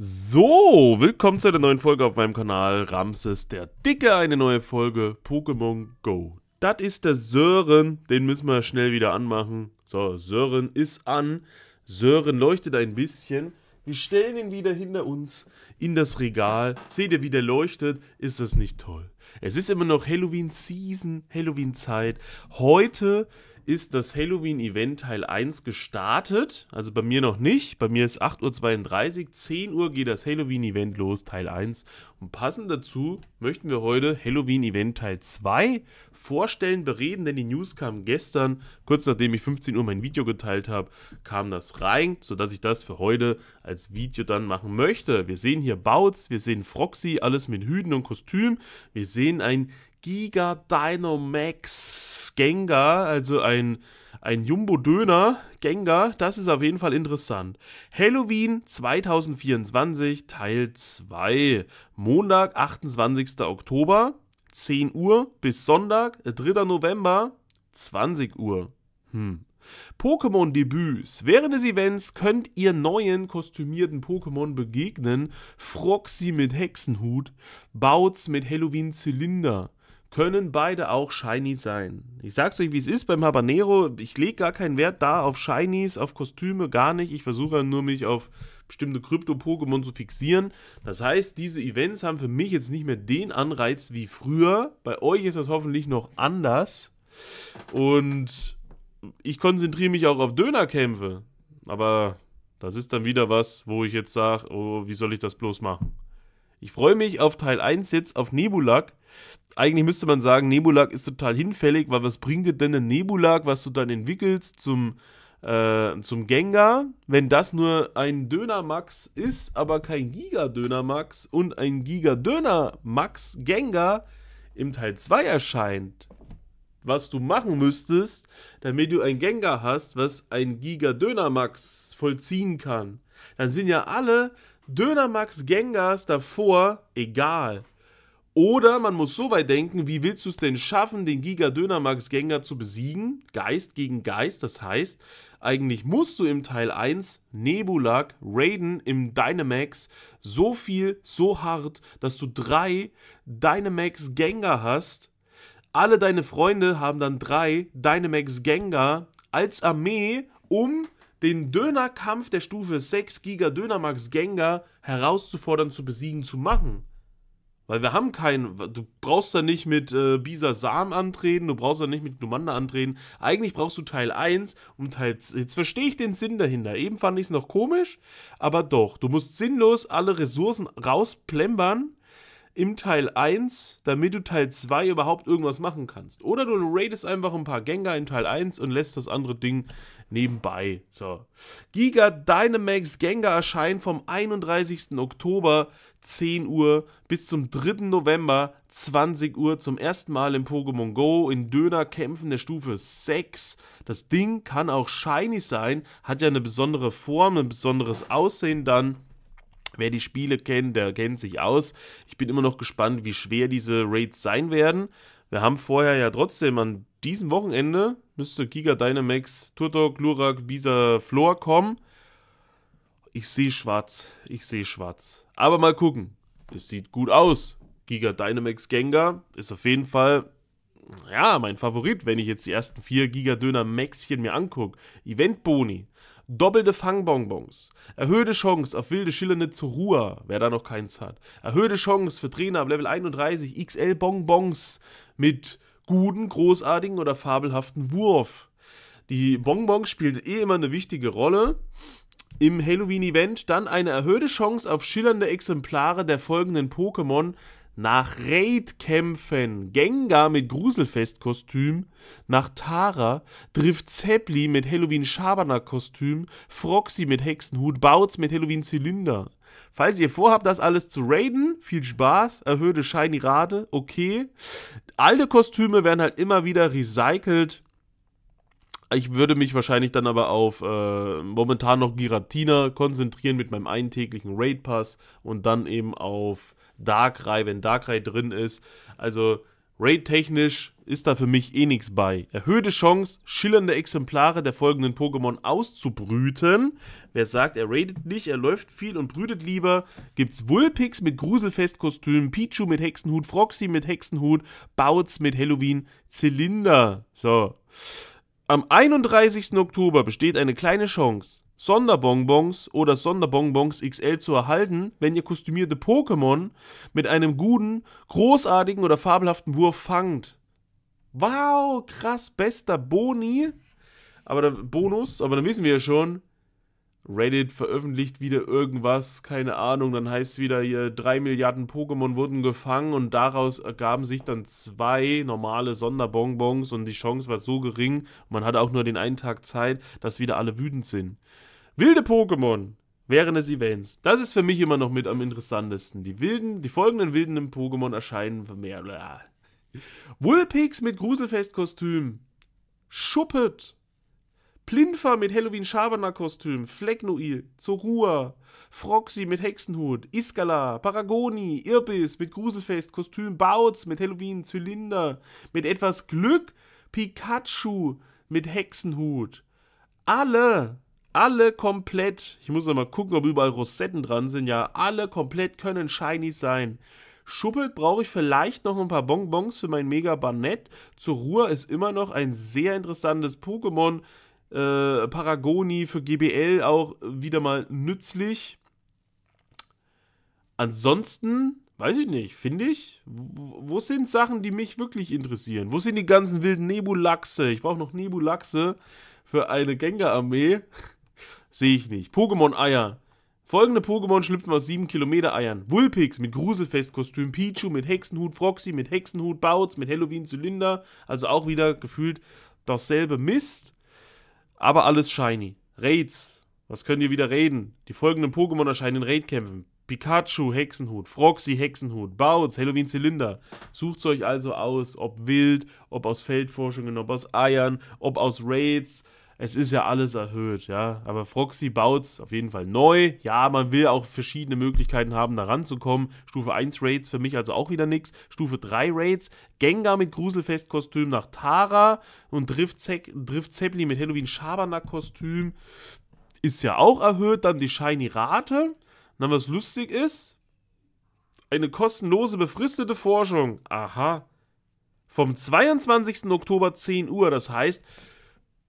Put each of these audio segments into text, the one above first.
So, willkommen zu einer neuen Folge auf meinem Kanal Ramses der Dicke, eine neue Folge Pokémon Go. Das ist der Sören, den müssen wir schnell wieder anmachen. So, Sören ist an, Sören leuchtet ein bisschen. Wir stellen ihn wieder hinter uns in das Regal. Seht ihr, wie der leuchtet? Ist das nicht toll? Es ist immer noch Halloween-Season, Halloween-Zeit. Heute ist das Halloween-Event Teil 1 gestartet. Also bei mir noch nicht. Bei mir ist 8.32 Uhr. 10 Uhr geht das Halloween-Event los, Teil 1. Und passend dazu möchten wir heute Halloween-Event Teil 2 vorstellen, bereden, denn die News kam gestern, kurz nachdem ich 15 Uhr mein Video geteilt habe, kam das rein, sodass ich das für heute als Video dann machen möchte. Wir sehen hier Bouts, wir sehen Froxy, alles mit Hüden und Kostüm. Wir sehen ein Giga Dynamax Gengar, also ein, ein Jumbo-Döner Gengar, das ist auf jeden Fall interessant. Halloween 2024 Teil 2, Montag, 28. Oktober, 10 Uhr bis Sonntag, 3. November, 20 Uhr. Hm. Pokémon-Debüts. Während des Events könnt ihr neuen kostümierten Pokémon begegnen. Froxy mit Hexenhut, Bautz mit Halloween-Zylinder, können beide auch shiny sein. Ich sag's euch, wie es ist beim Habanero. Ich lege gar keinen Wert da auf Shinies, auf Kostüme, gar nicht. Ich versuche nur, mich auf bestimmte Krypto-Pokémon zu fixieren. Das heißt, diese Events haben für mich jetzt nicht mehr den Anreiz wie früher. Bei euch ist das hoffentlich noch anders. Und ich konzentriere mich auch auf Dönerkämpfe. Aber das ist dann wieder was, wo ich jetzt sage, oh, wie soll ich das bloß machen? Ich freue mich auf Teil 1 jetzt auf Nebulak, eigentlich müsste man sagen, Nebulag ist total hinfällig, weil was bringt dir denn ein Nebulag, was du dann entwickelst zum, äh, zum Gengar, wenn das nur ein Dönermax ist, aber kein Giga-Dönermax und ein Giga-Dönermax Gengar im Teil 2 erscheint? Was du machen müsstest, damit du ein Gengar hast, was ein Giga-Dönermax vollziehen kann. Dann sind ja alle Dönermax Gengars davor egal. Oder man muss so weit denken, wie willst du es denn schaffen, den Giga Dönermax Gänger zu besiegen? Geist gegen Geist, das heißt, eigentlich musst du im Teil 1 Nebulak, Raiden im Dynamax so viel, so hart, dass du drei Dynamax Gänger hast. Alle deine Freunde haben dann drei Dynamax Gänger als Armee, um den Dönerkampf der Stufe 6 Giga Dönermax Gänger herauszufordern, zu besiegen, zu machen. Weil wir haben keinen, du brauchst da nicht mit äh, Bisa Sam antreten, du brauchst da nicht mit Numanda antreten. Eigentlich brauchst du Teil 1 und Teil 2. Jetzt verstehe ich den Sinn dahinter. Eben fand ich es noch komisch, aber doch, du musst sinnlos alle Ressourcen rausplempern im Teil 1, damit du Teil 2 überhaupt irgendwas machen kannst. Oder du raidest einfach ein paar Gengar in Teil 1 und lässt das andere Ding nebenbei. So. Giga Dynamax Gengar erscheint vom 31. Oktober 10 Uhr bis zum 3. November 20 Uhr zum ersten Mal im Pokémon Go in Döner kämpfen der Stufe 6. Das Ding kann auch shiny sein, hat ja eine besondere Form, ein besonderes Aussehen dann. Wer die Spiele kennt, der kennt sich aus. Ich bin immer noch gespannt, wie schwer diese Raids sein werden. Wir haben vorher ja trotzdem an diesem Wochenende müsste Giga Dynamax, Turtok, Lurak, Bisa, Floor kommen. Ich sehe schwarz. Ich sehe schwarz. Aber mal gucken. Es sieht gut aus. Giga Dynamax Gengar ist auf jeden Fall ja, mein Favorit, wenn ich jetzt die ersten vier Giga Döner Maxchen mir angucke. Event Boni. Doppelte Fangbonbons. Erhöhte Chance auf wilde schillernde Zurua, wer da noch keins hat. Erhöhte Chance für Trainer ab Level 31 XL Bonbons mit guten, großartigen oder fabelhaften Wurf. Die Bonbons spielen eh immer eine wichtige Rolle. Im Halloween-Event dann eine erhöhte Chance auf schillernde Exemplare der folgenden Pokémon nach Raid-Kämpfen, Gengar mit Gruselfest-Kostüm, nach Tara, trifft Zeppli mit Halloween-Schabernack-Kostüm, Froxy mit Hexenhut, Bautz mit Halloween-Zylinder. Falls ihr vorhabt, das alles zu raiden, viel Spaß, erhöhte Shiny-Rate, okay. Alte Kostüme werden halt immer wieder recycelt. Ich würde mich wahrscheinlich dann aber auf äh, momentan noch Giratina konzentrieren mit meinem eintäglichen Raid-Pass und dann eben auf Darkrai, wenn Darkrai drin ist. Also Raid-technisch ist da für mich eh nichts bei. Erhöhte Chance, schillernde Exemplare der folgenden Pokémon auszubrüten. Wer sagt, er raidet nicht, er läuft viel und brütet lieber. Gibt's Wulpix mit Gruselfestkostüm, Pichu mit Hexenhut, Froxy mit Hexenhut, Bautz mit Halloween, Zylinder. So. Am 31. Oktober besteht eine kleine Chance, Sonderbonbons oder Sonderbonbons XL zu erhalten, wenn ihr kostümierte Pokémon mit einem guten, großartigen oder fabelhaften Wurf fangt. Wow, krass, bester Boni. Aber der Bonus, aber dann wissen wir ja schon, Reddit veröffentlicht wieder irgendwas, keine Ahnung, dann heißt es wieder hier, drei Milliarden Pokémon wurden gefangen und daraus ergaben sich dann zwei normale Sonderbonbons und die Chance war so gering, man hatte auch nur den einen Tag Zeit, dass wieder alle wütend sind. Wilde Pokémon während des Events. Das ist für mich immer noch mit am interessantesten. Die wilden, die folgenden wilden Pokémon erscheinen vermehrt. Wulpix mit Gruselfestkostüm. Schuppet Plinfer mit Halloween-Schabernack-Kostüm, Flecknoil, Zorua, Froxy mit Hexenhut, Iskala, Paragoni, Irbis mit Gruselfest-Kostüm, Bautz mit Halloween-Zylinder, mit etwas Glück, Pikachu mit Hexenhut. Alle, alle komplett, ich muss nochmal gucken, ob überall Rosetten dran sind, ja, alle komplett können Shinies sein. Schuppelt brauche ich vielleicht noch ein paar Bonbons für mein Mega Banett. Zorua ist immer noch ein sehr interessantes Pokémon. Äh, Paragoni für GBL auch wieder mal nützlich. Ansonsten, weiß ich nicht, finde ich, wo sind Sachen, die mich wirklich interessieren? Wo sind die ganzen wilden Nebulaxe? Ich brauche noch Nebulaxe für eine Gengar-Armee. Sehe ich nicht. Pokémon-Eier. Folgende Pokémon schlüpfen aus 7 Kilometer Eiern. Wulpix mit Gruselfestkostüm, Pichu mit Hexenhut, Froxy mit Hexenhut, Bautz mit Halloween-Zylinder. Also auch wieder gefühlt dasselbe Mist. Aber alles shiny. Raids. Was könnt ihr wieder reden? Die folgenden Pokémon erscheinen in Raidkämpfen. Pikachu Hexenhut, Froxy Hexenhut, Bouts, Halloween Zylinder. Sucht euch also aus, ob wild, ob aus Feldforschungen, ob aus Eiern, ob aus Raids, es ist ja alles erhöht, ja. Aber Froxy baut es auf jeden Fall neu. Ja, man will auch verschiedene Möglichkeiten haben, da ranzukommen. Stufe 1 Raids für mich also auch wieder nichts. Stufe 3 Raids, Gengar mit Gruselfestkostüm nach Tara und Drift, Ze mit Halloween Schabernack-Kostüm ist ja auch erhöht. Dann die Shiny Rate. Und Dann was lustig ist, eine kostenlose befristete Forschung. Aha. Vom 22. Oktober 10 Uhr, das heißt,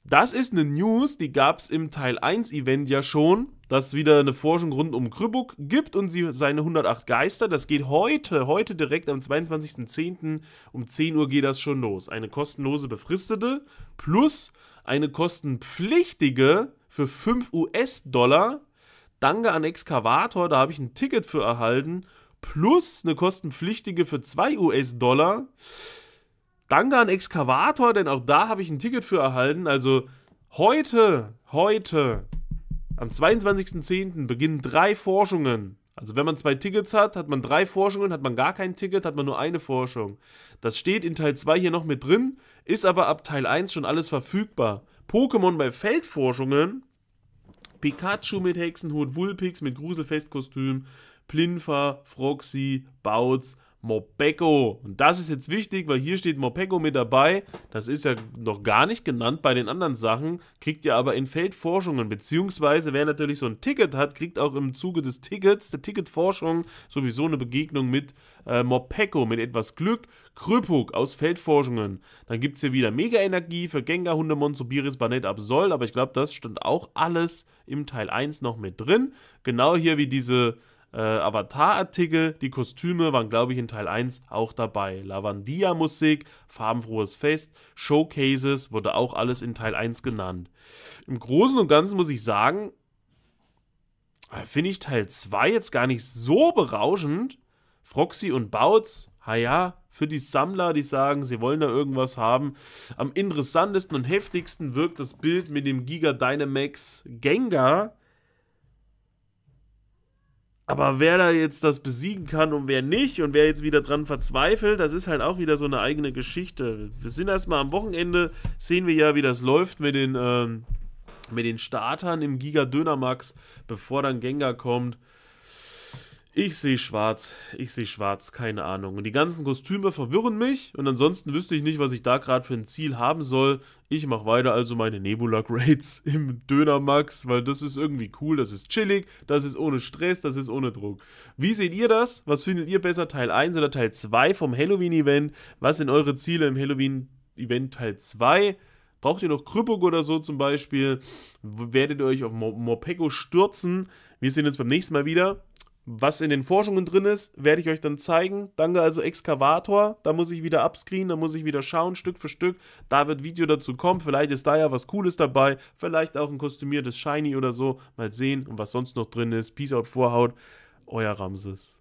das ist eine News, die gab es im Teil 1 Event ja schon, dass es wieder eine Forschung rund um Krübuk gibt und sie, seine 108 Geister. Das geht heute, heute direkt am 22.10. um 10 Uhr geht das schon los. Eine kostenlose befristete plus eine kostenpflichtige für 5 US-Dollar. Danke an Excavator, da habe ich ein Ticket für erhalten. Plus eine kostenpflichtige für 2 US-Dollar. Danke an Excavator, denn auch da habe ich ein Ticket für erhalten. Also heute, heute, am 22.10. beginnen drei Forschungen. Also wenn man zwei Tickets hat, hat man drei Forschungen, hat man gar kein Ticket, hat man nur eine Forschung. Das steht in Teil 2 hier noch mit drin, ist aber ab Teil 1 schon alles verfügbar. Pokémon bei Feldforschungen, Pikachu mit Hexenhut, Wulpix mit Gruselfestkostüm, Plinfa, Froxy, Bautz, Mopeko. Und das ist jetzt wichtig, weil hier steht Mopeko mit dabei. Das ist ja noch gar nicht genannt bei den anderen Sachen, kriegt ihr aber in Feldforschungen, beziehungsweise wer natürlich so ein Ticket hat, kriegt auch im Zuge des Tickets, der Ticketforschung, sowieso eine Begegnung mit äh, Mopeko, mit etwas Glück. Kröpuk aus Feldforschungen. Dann gibt es hier wieder Mega-Energie für Gengar, Hundemon, Sobiris, Banett, Absol, aber ich glaube, das stand auch alles im Teil 1 noch mit drin. Genau hier wie diese äh, Avatar-Artikel, die Kostüme waren, glaube ich, in Teil 1 auch dabei. Lavandia-Musik, farbenfrohes Fest, Showcases wurde auch alles in Teil 1 genannt. Im Großen und Ganzen muss ich sagen, äh, finde ich Teil 2 jetzt gar nicht so berauschend. Froxy und Bautz, ha ja, für die Sammler, die sagen, sie wollen da irgendwas haben. Am interessantesten und heftigsten wirkt das Bild mit dem Giga Dynamax Gengar aber wer da jetzt das besiegen kann und wer nicht und wer jetzt wieder dran verzweifelt, das ist halt auch wieder so eine eigene Geschichte. Wir sind erstmal am Wochenende, sehen wir ja, wie das läuft mit den, ähm, mit den Startern im Giga Dönermax, bevor dann Gengar kommt. Ich sehe schwarz, ich sehe schwarz, keine Ahnung. Und die ganzen Kostüme verwirren mich und ansonsten wüsste ich nicht, was ich da gerade für ein Ziel haben soll. Ich mache weiter also meine Nebula-Grades im Dönermax, weil das ist irgendwie cool, das ist chillig, das ist ohne Stress, das ist ohne Druck. Wie seht ihr das? Was findet ihr besser, Teil 1 oder Teil 2 vom Halloween-Event? Was sind eure Ziele im Halloween-Event Teil 2? Braucht ihr noch Krüppung oder so zum Beispiel? Werdet ihr euch auf Morpeko stürzen? Wir sehen uns beim nächsten Mal wieder. Was in den Forschungen drin ist, werde ich euch dann zeigen. Danke also Excavator. Da muss ich wieder upscreenen, da muss ich wieder schauen, Stück für Stück. Da wird Video dazu kommen. Vielleicht ist da ja was Cooles dabei. Vielleicht auch ein kostümiertes Shiny oder so. Mal sehen, und was sonst noch drin ist. Peace out, Vorhaut. Euer Ramses.